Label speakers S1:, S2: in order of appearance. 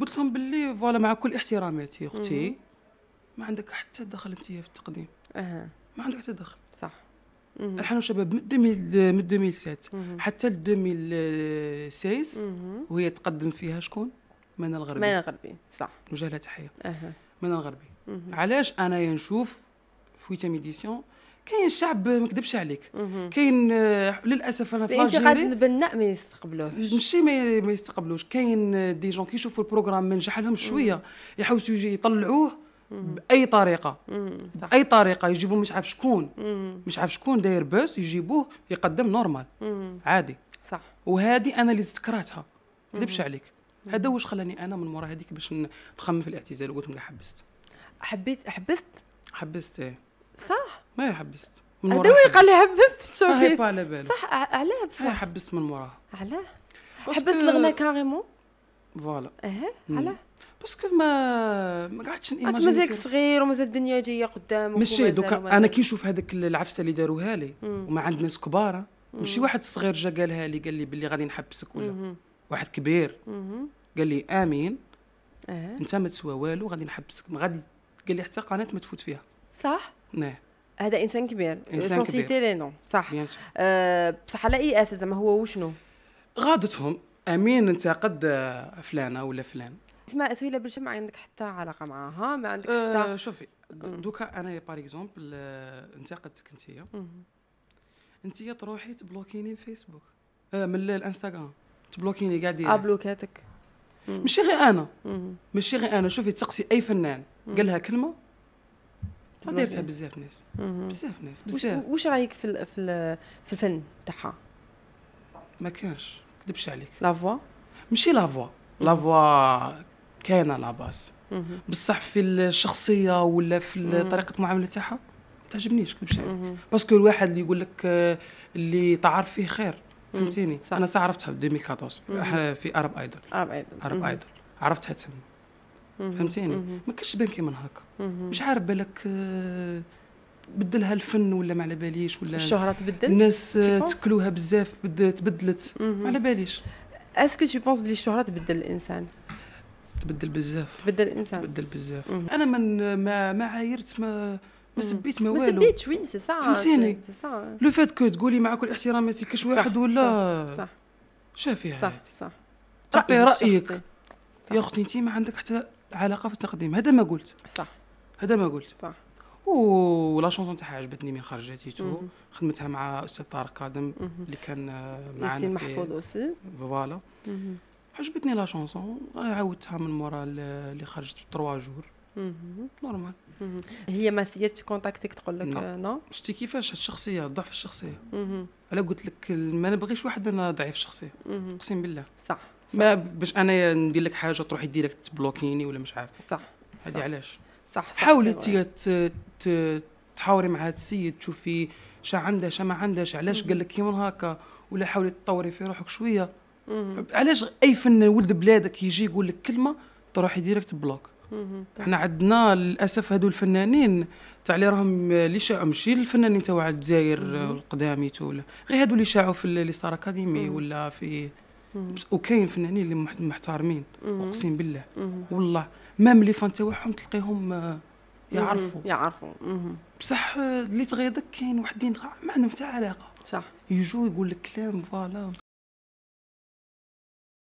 S1: قلت لهم باللي فوالا مع كل احتراماتي اختي ما عندك حتى دخل انت في التقديم اها ما عندك حتى دخل صح نحن شباب من من 2007 حتى ل 2016 وهي تقدم فيها شكون؟ منى الغربي منى الغربي صح نوجه لها تحيه اها منى الغربي علاش انايا نشوف في 8 ديسيون كاين شعب ما نكذبش عليك كاين آه، للاسف انا في غادي البناء ما يستقبلوش ماشي ما يستقبلوش كاين آه، دي جون كيشوفوا البروغرام ما نجح لهم شويه يحوسوا يجي يطلعوه باي طريقه باي طريقه يجيبوا مش عارف شكون مش عارف شكون داير بوس يجيبوه يقدم نورمال عادي صح وهذه انا اللي استكرهتها ما نكذبش عليك هذا واش خلاني انا من مورا هذيك باش نخمم في الاعتزال وقلت لهم حبست حبيت حبست حبست ايه صح ما حبست من وراها هذا قال لي حبست شوفي هيبا على بالي صح علاه بصح حبست من وراها علاه حبست الغنا كاريمون فوالا اه علاه باسكو ما ما قعدتش نيماجيني مازالك صغير ومازال الدنيا جايه قدامك ماشي دوكا انا كي نشوف هذاك العفسه اللي داروها لي وما عند ناس كبار ماشي واحد صغير جا قالها لي قال لي باللي غادي نحبسك ولا واحد كبير قال لي امين أه. انت ما تسوى والو غادي نحبسك غادي قال لي حتى قناه ما تفوت فيها صح؟ نعم هذا آه، انسان كبير انسان كبير لي نو صح أه بصح على اي اساس زعما هو وشنو غادتهم امين انتقد فلانه ولا فلان اسمع اسويله بالشم ما عندك حتى علاقه معاها ما عندك حتى أه شوفي دوكا انا باغ اكزومبل انتقدتك انت انت تروحي تبلوكيني الفيسبوك آه من الانستغرام تبلوكيني كاع اه بلوكاتك ماشي غير انا ماشي غير انا شوفي تسقسي اي فنان قالها كلمه دارتها بزاف ناس بزاف ناس بزاف واش رايك في في في الفن تاعها ما كانش كذبش عليك لا فوا ماشي لا فوا لا فوا كاينه لا باس بصح في الشخصيه ولا في طريقه المعامله تاعها ما تعجبنيش كذبش عليك باسكو الواحد اللي يقول لك آه، اللي تعرف فيه خير فهمتيني انا ساعه عرفتها في 2014 آه، في ارب ايدل ارب ايدل ارب ايدل عرفتها تسمي فهمتيني ما كانش بان كيما هكا مش عارف بالك آه، بدلها الفن ولا ما على باليش ولا الشهره تبدل الناس آه، تكلوها بزاف تبدلت ما على باليش اسكو تو بونس بلي الشهره تبدل الانسان تبدل بزاف تبدل الانسان تبدل بزاف انا من ما ما عايرت ما ما سبيت ما والو ما سبيتش وين سي سا فهمتيني لو فات كو تقولي مع كل احتراماتي كاش واحد ولا صح شافيها صح صح تعطي رايك يا اختي انت ما عندك حتى العلاقه في التقديم هذا ما قلت صح هذا ما قلت صح ولا شونسون تاعها عجبتني من تو خدمتها مع استاذ طارق قادم اللي كان معنا محفوظ اوسي فوالا عجبتني لا شونسون عاودتها من مورا اللي خرجت 3 جور نورمال هي ما سيرتش كونتاكتك تقول لك نعم. نو شتي كيفاش الشخصيه ضعف الشخصيه انا قلت لك ما نبغيش واحد انا ضعيف الشخصيه اقسم بالله صح ما باش انا ندير لك حاجه تروحي ديريكت تبلوكيني ولا مش عارف صح هذه علاش صح, صح حاولي انت تحاوري مع هذا السيد تشوفي شا عنده شا ما عندهش علاش قال لك كيما هكا ولا حاولي تطوري في روحك شويه علاش اي فن ولد بلادك يجي يقول لك كلمه تروحي ديريكت بلوك احنا عندنا للاسف هذو الفنانين تاع اللي راهم اللي شاعوا ماشي الفنانين تاع الجزائر القدامي غير هذو اللي شاعوا في لي ستار اكاديمي ولا في وكاين فنانين اللي محترمين اقسم بالله والله مام لي فان تاعهم تلقيهم آه، يعرفوا يعرفوا بصح آه، اللي تغيضك كاين وحدين ما عندهم حتى علاقه صح يجوا يقول لك كلام فوالا